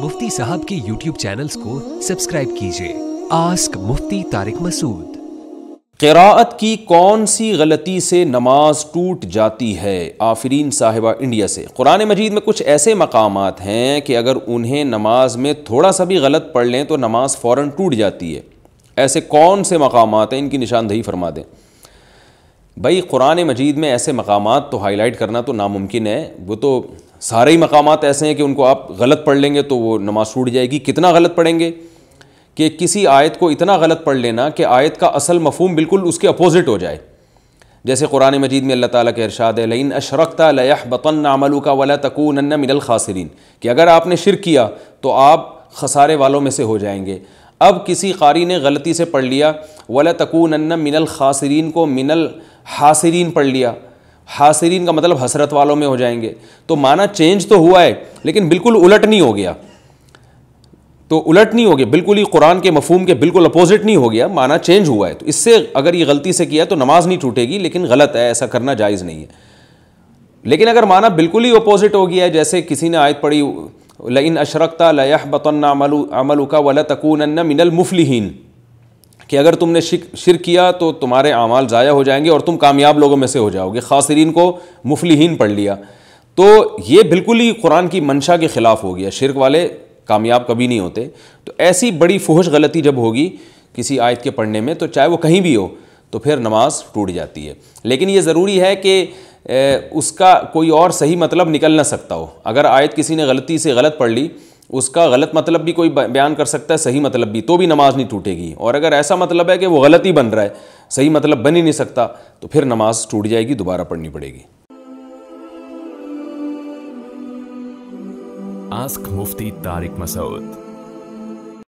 मुफ्ती साहब के YouTube channels को सब्सक्राइब कीजिए आस्क मुफ्ती तारिक मसूद किरात की कौन सी गलती से नमाज टूट जाती है आफरीन साहिबा इंडिया से कुरान मजीद में कुछ ऐसे मकाम हैं कि अगर उन्हें नमाज में थोड़ा सा भी गलत पढ़ लें तो नमाज फ़ौर टूट जाती है ऐसे कौन से मकाम हैं इनकी निशानदही फरमा दें भाई कुरान मजीद में ऐसे मकाम तो हाईलाइट करना तो नामुमकिन है वो तो सारे ही मकाम ऐसे हैं कि उनको आप गलत पढ़ लेंगे तो वो नमाज़ छूट जाएगी कितना गलत पढ़ेंगे कि किसी आयत को इतना गलत पढ़ लेना कि आयत का असल मफहम बिल्कुल उसके अपोज़िट हो जाए जैसे कुरान मजीद में अल्लाह ताला के अरशाद है लिन अशरकता लयह बतन अमलू का वला नन्ना मिनल खासरीन कि अगर आपने शिर किया तो आप खसारे वालों में से हो जाएंगे अब किसी कारी ने गलती से पढ़ लिया वला तकून मिनल खासरीन को मिनल हासरीन पढ़ लिया हासिरीन का मतलब हसरत वालों में हो जाएंगे तो माना चेंज तो हुआ है लेकिन बिल्कुल उलट नहीं हो गया तो उलट नहीं हो गया बिल्कुल ही कुरान के मफहम के बिल्कुल अपोजिट नहीं हो गया माना चेंज हुआ है तो इससे अगर ये गलती से किया तो नमाज नहीं टूटेगी लेकिन गलत है ऐसा करना जायज़ नहीं है लेकिन अगर माना बिल्कुल ही अपोजिट हो गया है जैसे किसी ने आयत पढ़ी लइन अशरकता लयह बतन्ना अमलू अमलू का तकून मिनल मुफलिहीन कि अगर तुमने शिर किया तो तुम्हारे अमाल ज़ाया हो जाएंगे और तुम कामयाब लोगों में से हो जाओगे खासरीन को मुफलिहीन पढ़ लिया तो ये बिल्कुल ही कुरान की मंशा के ख़िलाफ़ हो गया शिरक वाले कामयाब कभी नहीं होते तो ऐसी बड़ी फहश गलती जब होगी किसी आयत के पढ़ने में तो चाहे वो कहीं भी हो तो फिर नमाज टूट जाती है लेकिन ये ज़रूरी है कि उसका कोई और सही मतलब निकल ना सकता हो अगर आयत किसी ने गलती से गलत पढ़ ली उसका गलत मतलब भी कोई बयान कर सकता है सही मतलब भी तो भी नमाज नहीं टूटेगी और अगर ऐसा मतलब है कि वो गलत ही बन रहा है सही मतलब बन ही नहीं सकता तो फिर नमाज टूट जाएगी दोबारा पढ़नी पड़ेगी आस्क मुफ्ती तारिक मसूद